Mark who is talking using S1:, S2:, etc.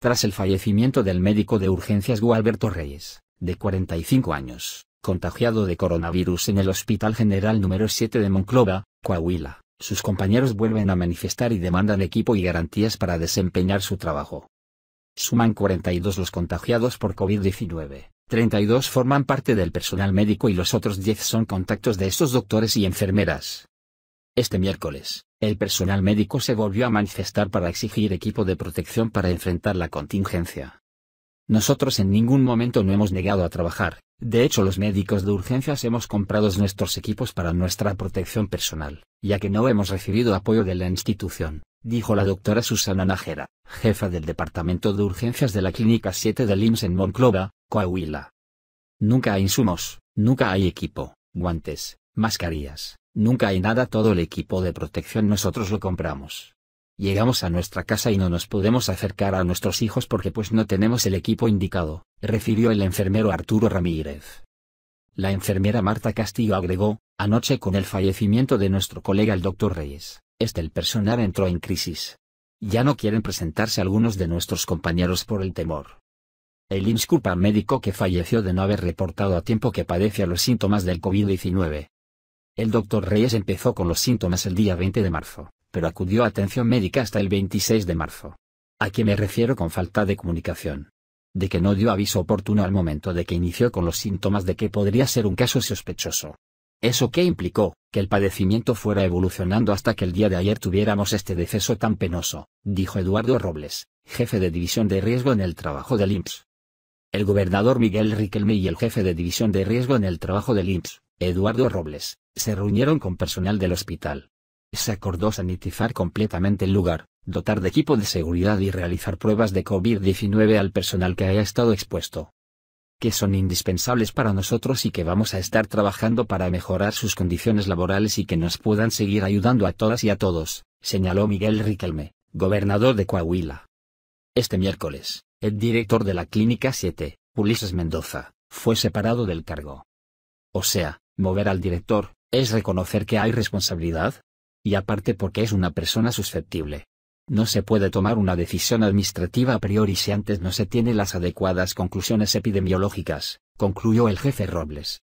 S1: Tras el fallecimiento del médico de urgencias Gualberto Reyes, de 45 años, contagiado de coronavirus en el Hospital General número 7 de Monclova, Coahuila, sus compañeros vuelven a manifestar y demandan equipo y garantías para desempeñar su trabajo. Suman 42 los contagiados por COVID-19, 32 forman parte del personal médico y los otros 10 son contactos de estos doctores y enfermeras, este miércoles, el personal médico se volvió a manifestar para exigir equipo de protección para enfrentar la contingencia. Nosotros en ningún momento no hemos negado a trabajar, de hecho los médicos de urgencias hemos comprado nuestros equipos para nuestra protección personal, ya que no hemos recibido apoyo de la institución, dijo la doctora Susana Najera, jefa del Departamento de Urgencias de la Clínica 7 de IMSS en Monclova, Coahuila. Nunca hay insumos, nunca hay equipo, guantes, mascarillas, Nunca hay nada, todo el equipo de protección nosotros lo compramos. Llegamos a nuestra casa y no nos podemos acercar a nuestros hijos porque pues no tenemos el equipo indicado, refirió el enfermero Arturo Ramírez. La enfermera Marta Castillo agregó, anoche con el fallecimiento de nuestro colega el doctor Reyes, este el personal entró en crisis. Ya no quieren presentarse algunos de nuestros compañeros por el temor. El insculpa médico que falleció de no haber reportado a tiempo que padecía los síntomas del COVID-19. El doctor Reyes empezó con los síntomas el día 20 de marzo, pero acudió a atención médica hasta el 26 de marzo. ¿A qué me refiero con falta de comunicación? De que no dio aviso oportuno al momento de que inició con los síntomas de que podría ser un caso sospechoso. ¿Eso qué implicó? Que el padecimiento fuera evolucionando hasta que el día de ayer tuviéramos este deceso tan penoso, dijo Eduardo Robles, jefe de división de riesgo en el trabajo del IMSS el gobernador Miguel Riquelme y el jefe de división de riesgo en el trabajo del IMSS, Eduardo Robles, se reunieron con personal del hospital. Se acordó sanitizar completamente el lugar, dotar de equipo de seguridad y realizar pruebas de COVID-19 al personal que haya estado expuesto. Que son indispensables para nosotros y que vamos a estar trabajando para mejorar sus condiciones laborales y que nos puedan seguir ayudando a todas y a todos, señaló Miguel Riquelme, gobernador de Coahuila. Este miércoles, el director de la Clínica 7, Ulises Mendoza, fue separado del cargo. O sea, mover al director, es reconocer que hay responsabilidad. Y aparte porque es una persona susceptible. No se puede tomar una decisión administrativa a priori si antes no se tiene las adecuadas conclusiones epidemiológicas, concluyó el jefe Robles.